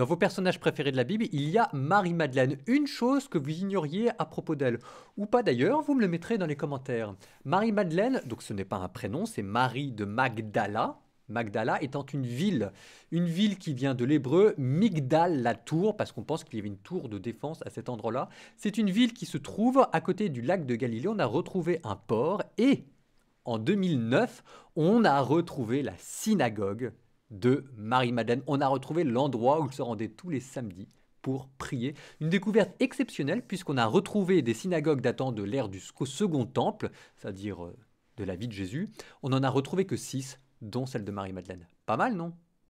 Dans vos personnages préférés de la Bible, il y a Marie-Madeleine. Une chose que vous ignoriez à propos d'elle, ou pas d'ailleurs, vous me le mettrez dans les commentaires. Marie-Madeleine, donc ce n'est pas un prénom, c'est Marie de Magdala, Magdala étant une ville, une ville qui vient de l'hébreu Migdal, la tour, parce qu'on pense qu'il y avait une tour de défense à cet endroit-là. C'est une ville qui se trouve à côté du lac de Galilée. On a retrouvé un port et en 2009, on a retrouvé la synagogue de Marie-Madeleine. On a retrouvé l'endroit où il se rendait tous les samedis pour prier. Une découverte exceptionnelle puisqu'on a retrouvé des synagogues datant de l'ère du Second Temple, c'est-à-dire euh, de la vie de Jésus. On n'en a retrouvé que six, dont celle de Marie-Madeleine. Pas mal, non